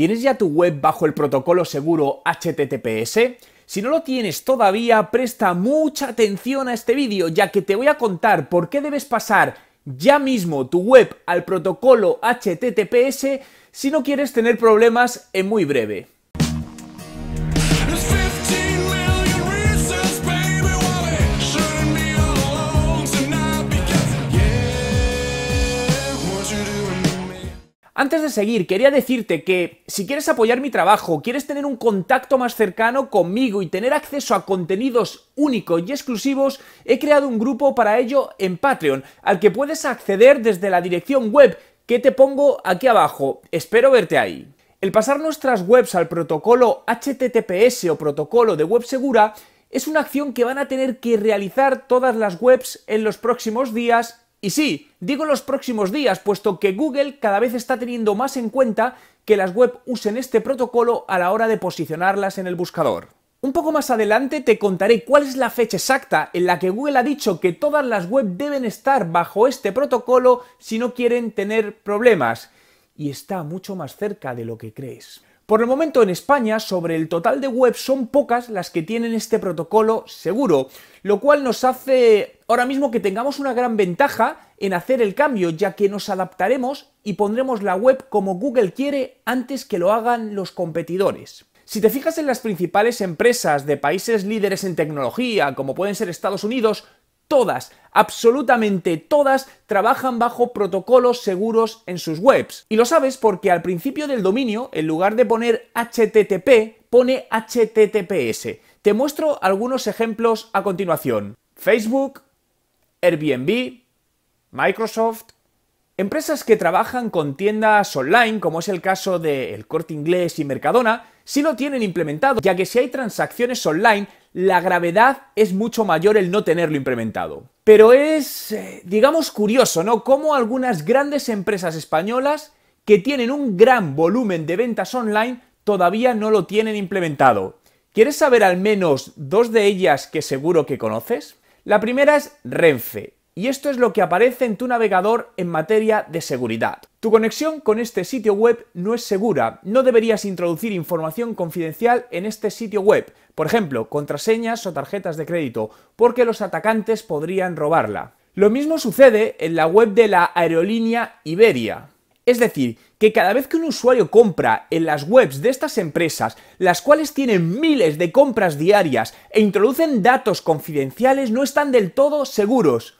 ¿Tienes ya tu web bajo el protocolo seguro HTTPS? Si no lo tienes todavía, presta mucha atención a este vídeo, ya que te voy a contar por qué debes pasar ya mismo tu web al protocolo HTTPS si no quieres tener problemas en muy breve. Antes de seguir, quería decirte que si quieres apoyar mi trabajo, quieres tener un contacto más cercano conmigo y tener acceso a contenidos únicos y exclusivos, he creado un grupo para ello en Patreon, al que puedes acceder desde la dirección web que te pongo aquí abajo. Espero verte ahí. El pasar nuestras webs al protocolo HTTPS o protocolo de web segura es una acción que van a tener que realizar todas las webs en los próximos días y sí, digo los próximos días, puesto que Google cada vez está teniendo más en cuenta que las web usen este protocolo a la hora de posicionarlas en el buscador. Un poco más adelante te contaré cuál es la fecha exacta en la que Google ha dicho que todas las web deben estar bajo este protocolo si no quieren tener problemas. Y está mucho más cerca de lo que crees. Por el momento en España, sobre el total de web son pocas las que tienen este protocolo seguro, lo cual nos hace ahora mismo que tengamos una gran ventaja en hacer el cambio, ya que nos adaptaremos y pondremos la web como Google quiere antes que lo hagan los competidores. Si te fijas en las principales empresas de países líderes en tecnología, como pueden ser Estados Unidos, todas, absolutamente todas, trabajan bajo protocolos seguros en sus webs. Y lo sabes porque al principio del dominio, en lugar de poner HTTP, pone HTTPS. Te muestro algunos ejemplos a continuación. Facebook, Airbnb, Microsoft, empresas que trabajan con tiendas online, como es el caso de El Corte Inglés y Mercadona, sí lo tienen implementado, ya que si hay transacciones online, la gravedad es mucho mayor el no tenerlo implementado. Pero es, eh, digamos, curioso, ¿no? Cómo algunas grandes empresas españolas que tienen un gran volumen de ventas online todavía no lo tienen implementado. ¿Quieres saber al menos dos de ellas que seguro que conoces? La primera es Renfe, y esto es lo que aparece en tu navegador en materia de seguridad. Tu conexión con este sitio web no es segura, no deberías introducir información confidencial en este sitio web, por ejemplo, contraseñas o tarjetas de crédito, porque los atacantes podrían robarla. Lo mismo sucede en la web de la aerolínea Iberia. Es decir, que cada vez que un usuario compra en las webs de estas empresas, las cuales tienen miles de compras diarias e introducen datos confidenciales, no están del todo seguros.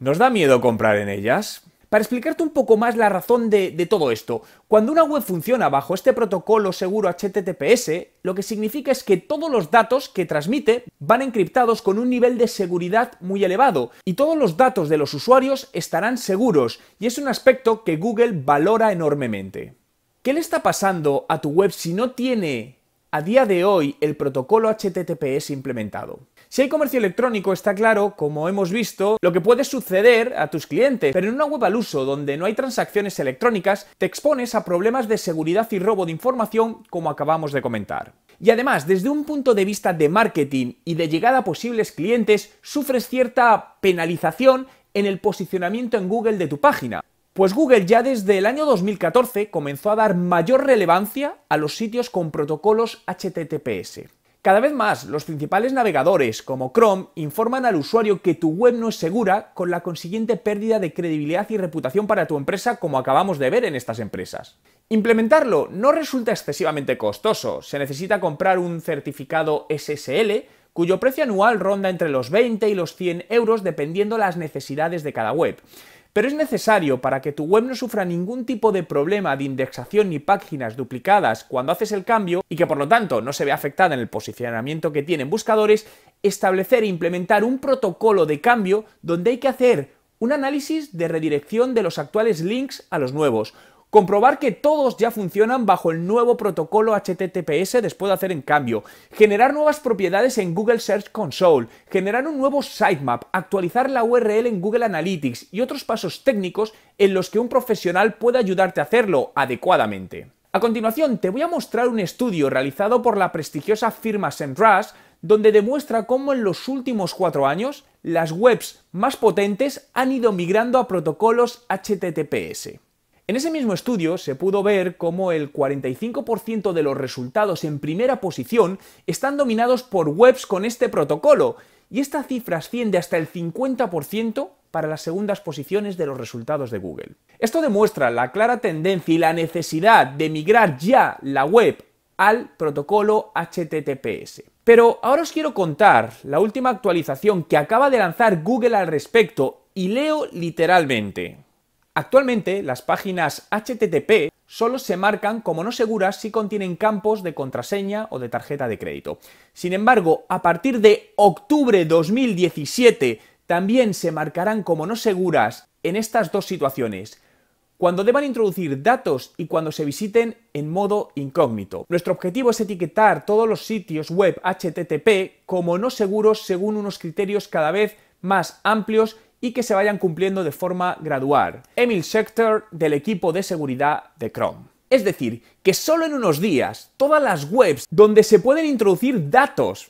¿Nos da miedo comprar en ellas? Para explicarte un poco más la razón de, todo esto, cuando una web funciona bajo este protocolo seguro HTTPS, lo que significa es que todos los datos que transmite van encriptados con un nivel de seguridad muy elevado y todos los datos de los usuarios estarán seguros y es un aspecto que Google valora enormemente. ¿Qué le está pasando a tu web si no tiene a día de hoy el protocolo HTTPS implementado? Si hay comercio electrónico, está claro, como hemos visto, lo que puede suceder a tus clientes, pero en una web al uso donde no hay transacciones electrónicas, te expones a problemas de seguridad y robo de información, como acabamos de comentar. Y además, desde un punto de vista de marketing y de llegada a posibles clientes, sufres cierta penalización en el posicionamiento en Google de tu página. Pues Google ya desde el año 2014 comenzó a dar mayor relevancia a los sitios con protocolos HTTPS. Cada vez más, los principales navegadores, como Chrome, informan al usuario que tu web no es segura con la consiguiente pérdida de credibilidad y reputación para tu empresa como acabamos de ver en estas empresas. Implementarlo no resulta excesivamente costoso, se necesita comprar un certificado SSL, cuyo precio anual ronda entre los 20 y los 100 euros dependiendo las necesidades de cada web pero es necesario para que tu web no sufra ningún tipo de problema de indexación ni páginas duplicadas cuando haces el cambio y que por lo tanto no se vea afectada en el posicionamiento que tienen buscadores, establecer e implementar un protocolo de cambio donde hay que hacer un análisis de redirección de los actuales links a los nuevos, comprobar que todos ya funcionan bajo el nuevo protocolo HTTPS después de hacer en cambio, generar nuevas propiedades en Google Search Console, generar un nuevo sitemap, actualizar la URL en Google Analytics y otros pasos técnicos en los que un profesional puede ayudarte a hacerlo adecuadamente. A continuación te voy a mostrar un estudio realizado por la prestigiosa firma SEMrush donde demuestra cómo en los últimos cuatro años las webs más potentes han ido migrando a protocolos HTTPS. En ese mismo estudio se pudo ver cómo el 45% de los resultados en primera posición están dominados por webs con este protocolo, y esta cifra asciende hasta el 50% para las segundas posiciones de los resultados de Google. Esto demuestra la clara tendencia y la necesidad de migrar ya la web al protocolo HTTPS. Pero ahora os quiero contar la última actualización que acaba de lanzar Google al respecto y leo literalmente. Actualmente, las páginas HTTP solo se marcan como no seguras si contienen campos de contraseña o de tarjeta de crédito. Sin embargo, a partir de octubre 2017 también se marcarán como no seguras en estas dos situaciones, cuando deban introducir datos y cuando se visiten en modo incógnito. Nuestro objetivo es etiquetar todos los sitios web HTTP como no seguros según unos criterios cada vez más amplios y que se vayan cumpliendo de forma gradual. Emil sector del equipo de seguridad de Chrome. Es decir, que solo en unos días todas las webs donde se pueden introducir datos,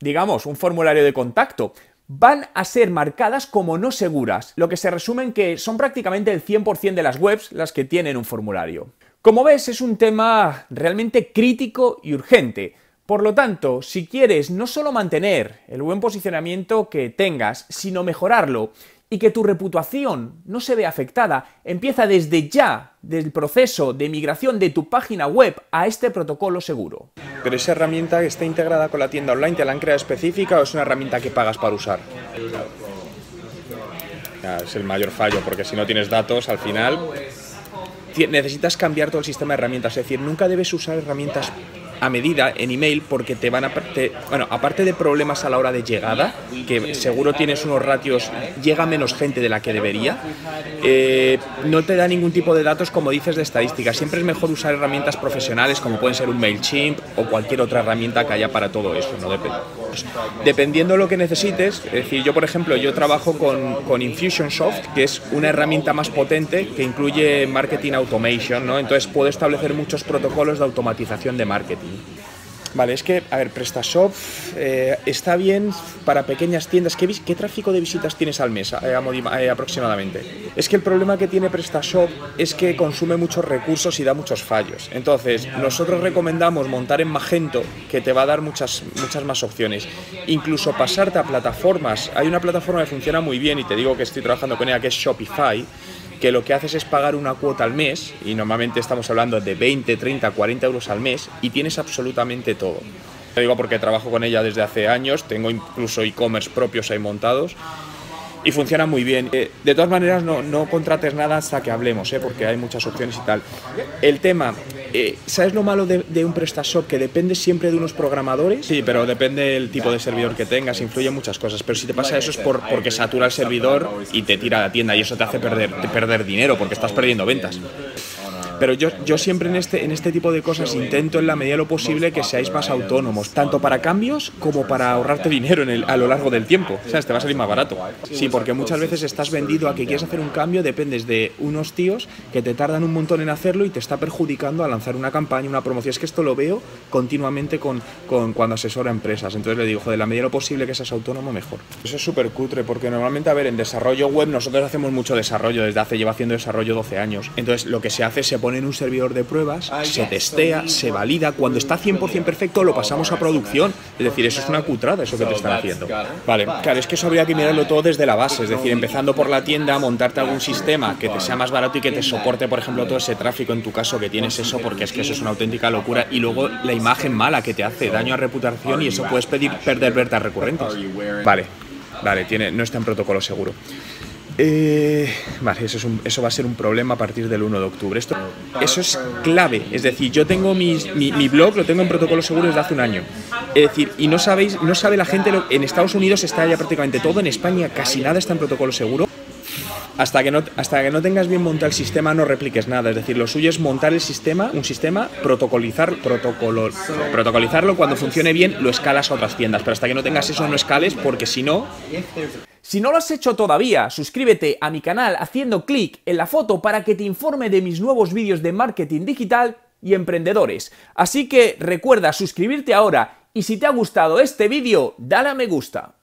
digamos, un formulario de contacto, van a ser marcadas como no seguras, lo que se resume en que son prácticamente el 100% de las webs las que tienen un formulario. Como ves, es un tema realmente crítico y urgente, por lo tanto, si quieres no solo mantener el buen posicionamiento que tengas, sino mejorarlo y que tu reputación no se vea afectada, empieza desde ya del proceso de migración de tu página web a este protocolo seguro. ¿Pero esa herramienta que está integrada con la tienda online? ¿Te la han creado específica o es una herramienta que pagas para usar? Es el mayor fallo, porque si no tienes datos, al final necesitas cambiar todo el sistema de herramientas. Es decir, nunca debes usar herramientas a medida en email porque te van a... bueno, aparte de problemas a la hora de llegada, que seguro tienes unos ratios, llega menos gente de la que debería, eh, no te da ningún tipo de datos como dices de estadística. Siempre es mejor usar herramientas profesionales como pueden ser un MailChimp o cualquier otra herramienta que haya para todo eso. ¿no? Pues, dependiendo de lo que necesites, es decir, yo por ejemplo, yo trabajo con, con Infusionsoft, que es una herramienta más potente que incluye marketing automation, ¿no? entonces puedo establecer muchos protocolos de automatización de marketing. Vale, es que, a ver, PrestaShop eh, está bien para pequeñas tiendas. ¿Qué, tráfico de visitas tienes al mes eh, eh, aproximadamente? Es que el problema que tiene PrestaShop es que consume muchos recursos y da muchos fallos. Entonces, nosotros recomendamos montar en Magento, que te va a dar muchas, muchas más opciones. Incluso pasarte a plataformas. Hay una plataforma que funciona muy bien y te digo que estoy trabajando con ella, que es Shopify que lo que haces es pagar una cuota al mes, y normalmente estamos hablando de 20, 30, 40 euros al mes, y tienes absolutamente todo. Te digo porque trabajo con ella desde hace años, tengo incluso e-commerce propios ahí montados, y funciona muy bien. Eh, de todas maneras, no, no, contrates nada hasta que hablemos, eh, porque hay muchas opciones y tal. El tema, eh, ¿sabes lo malo de, un PrestaShop? Que depende siempre de unos programadores. Sí, pero depende del tipo de servidor que tengas, influye muchas cosas. Pero si te pasa eso es por, porque satura el servidor y te tira a la tienda y eso te hace perder, perder dinero porque estás perdiendo ventas. Pero yo, yo siempre en este, en este tipo de cosas intento en la medida de lo posible que seáis más autónomos, tanto para cambios como para ahorrarte dinero en el, a lo largo del tiempo. O sea, te va a salir más barato. Sí, porque muchas veces estás vendido a que quieres hacer un cambio, dependes de unos tíos que te tardan un montón en hacerlo y te está perjudicando a lanzar una campaña, una promoción. Es que esto lo veo continuamente con, con cuando asesora empresas. Entonces le digo, joder, la medida de lo posible que seas autónomo, mejor. Eso es súper cutre, porque normalmente, a ver, en desarrollo web nosotros hacemos mucho desarrollo, desde hace, lleva haciendo desarrollo 12 años. Entonces lo que se hace se ponen un servidor de pruebas, ah, se testea, se valida. Cuando está 100% perfecto, lo pasamos a producción. Es decir, eso es una cutrada, eso que te están haciendo. Vale, claro, es que eso habría que mirarlo todo desde la base. Es decir, empezando por la tienda, montarte algún sistema que te sea más barato y que te soporte, por ejemplo, todo ese tráfico en tu caso que tienes eso, porque es que eso es una auténtica locura. Y luego la imagen mala que te hace daño a reputación y eso puedes pedir perder ventas recurrentes. Vale, vale, tiene, no está en protocolo seguro. Eh, vale, eso, eso va a ser un problema a partir del 1 de octubre. eso es clave. Es decir, yo tengo mi, blog, lo tengo en protocolo seguro desde hace un año. Es decir, y no sabéis, no sabe la gente, en Estados Unidos está ya prácticamente todo, en España casi nada está en protocolo seguro hasta que, no, hasta que no tengas bien montado el sistema no repliques nada. Es decir, lo suyo es montar el sistema, un sistema, protocolizar, protocolizarlo, cuando funcione bien lo escalas a otras tiendas. Pero hasta que no tengas eso no escales porque si no... Si no lo has hecho todavía, suscríbete a mi canal haciendo clic en la foto para que te informe de mis nuevos vídeos de marketing digital y emprendedores. Así que recuerda suscribirte ahora y si te ha gustado este vídeo, dale a me gusta.